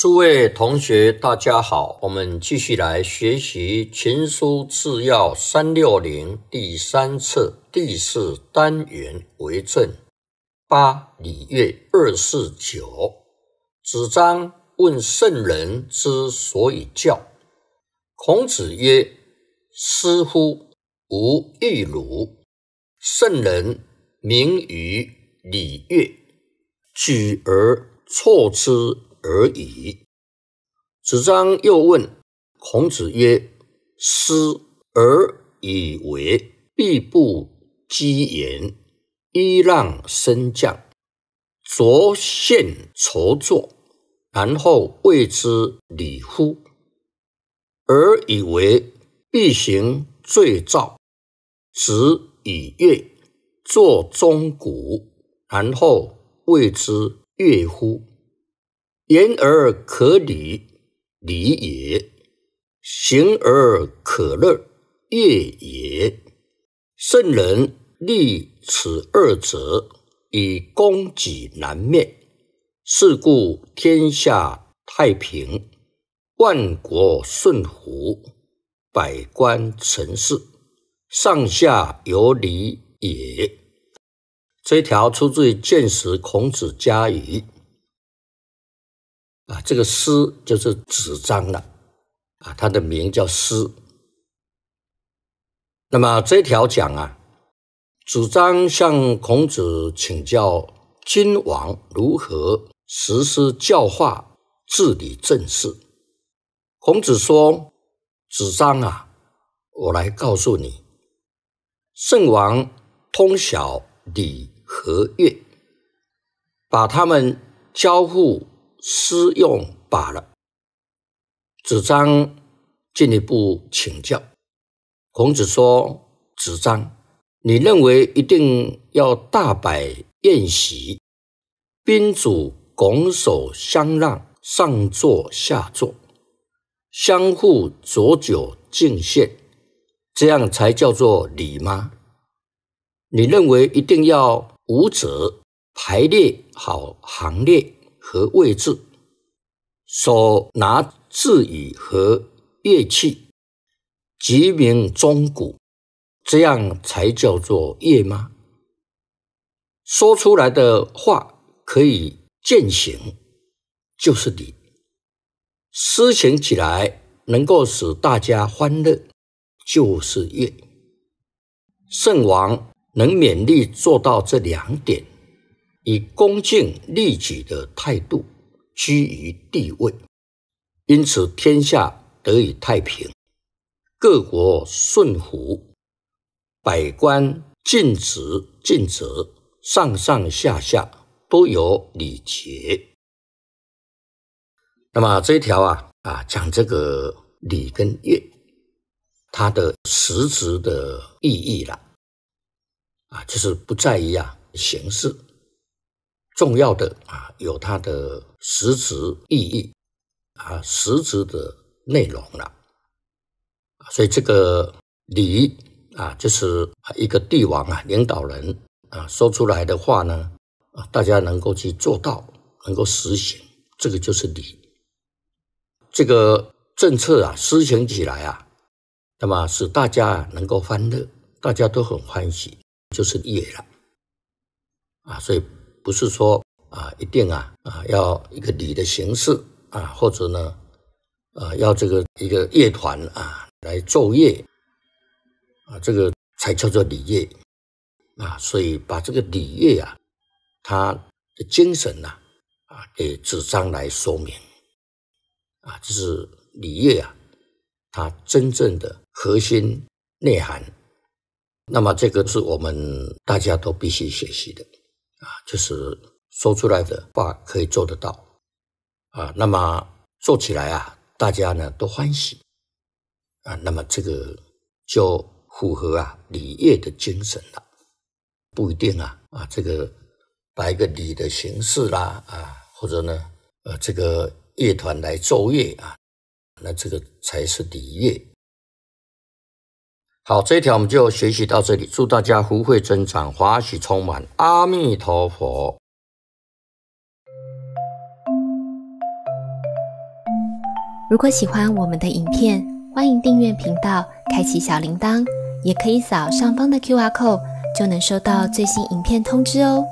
诸位同学，大家好！我们继续来学习《群书制药三六零第三册第四单元为证八礼乐二四九。子张问圣人之所以教，孔子曰：“师乎！吾欲汝圣人明于礼乐，举而错之。”而已。子张又问孔子曰：“师而以为必不积言，揖让升降，着现筹作，然后谓之礼乎？而以为必行罪造，子以乐，作钟鼓，然后谓之乐乎？”言而可礼，礼也；行而可乐，乐也。圣人立此二者，以攻己难灭，是故天下太平，万国顺服，百官成事，上下有礼也。这条出自《见识孔子家语》。啊，这个“师就是纸张了，啊，它的名叫“师。那么这条讲啊，子张向孔子请教君王如何实施教化、治理政事。孔子说：“子张啊，我来告诉你，圣王通晓礼和乐，把他们交互。”私用罢了。子张进一步请教，孔子说：“子张，你认为一定要大摆宴席，宾主拱手相让，上座下座，相互酌酒敬献，这样才叫做礼吗？你认为一定要五者排列好行列？”和位置，手拿字语和乐器，即鸣钟鼓，这样才叫做乐吗？说出来的话可以践行，就是礼；施行起来能够使大家欢乐，就是乐。圣王能勉力做到这两点。以恭敬利己的态度居于地位，因此天下得以太平，各国顺服，百官尽职尽责，上上下下都有礼节。那么这一条啊啊讲这个礼跟乐，它的实质的意义了啊，就是不在于啊形式。重要的啊，有它的实质意义啊，实质的内容了啊，所以这个礼啊，就是一个帝王啊，领导人啊，说出来的话呢啊，大家能够去做到，能够实行，这个就是礼。这个政策啊，实行起来啊，那么使大家能够欢乐，大家都很欢喜，就是业了啊，所以。不是说啊，一定啊啊要一个礼的形式啊，或者呢，啊要这个一个乐团啊来奏乐啊，这个才叫做礼乐啊。所以把这个礼乐啊，它的精神呐啊给纸张来说明啊，这是礼乐啊它真正的核心内涵。那么这个是我们大家都必须学习的。啊，就是说出来的话可以做得到，啊，那么做起来啊，大家呢都欢喜，啊，那么这个就符合啊礼乐的精神了，不一定啊，啊，这个摆一个礼的形式啦，啊，或者呢，呃，这个乐团来奏乐啊，那这个才是礼乐。好，这一条我们就学习到这里。祝大家福慧增长，华喜充满。阿弥陀佛。如果喜欢我们的影片，欢迎订阅频道，开启小铃铛，也可以扫上方的 Q R code，就能收到最新影片通知哦。